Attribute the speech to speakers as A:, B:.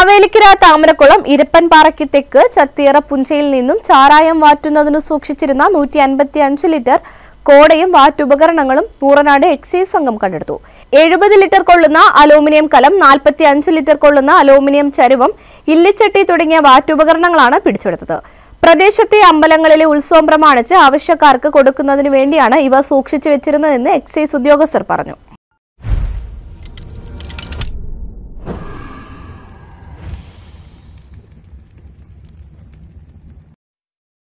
A: ചാവേലിക്കര താമരക്കുളം ഇരപ്പൻപാറയ്ക്ക് തെക്ക് ചത്തിയറ പുഞ്ചയിൽ നിന്നും ചാരായം വാറ്റുന്നതിന് സൂക്ഷിച്ചിരുന്ന നൂറ്റി അൻപത്തി അഞ്ച് ലിറ്റർ കോടയും വാറ്റുപകരണങ്ങളും നൂറനാട് എക്സൈസ് സംഘം കണ്ടെടുത്തു എഴുപത് ലിറ്റർ കൊള്ളുന്ന അലൂമിനിയം കലം നാൽപ്പത്തി അഞ്ച് ലിറ്റർ കൊള്ളുന്ന അലൂമിനിയം ചരുവം ഇല്ലിച്ചട്ടി തുടങ്ങിയ വാറ്റുപകരണങ്ങളാണ് പിടിച്ചെടുത്തത് പ്രദേശത്തെ അമ്പലങ്ങളിലെ ഉത്സവം പ്രമാണിച്ച് ആവശ്യക്കാർക്ക് കൊടുക്കുന്നതിന് വേണ്ടിയാണ് ഇവ സൂക്ഷിച്ചു വെച്ചിരുന്നതെന്ന് എക്സൈസ് ഉദ്യോഗസ്ഥർ പറഞ്ഞു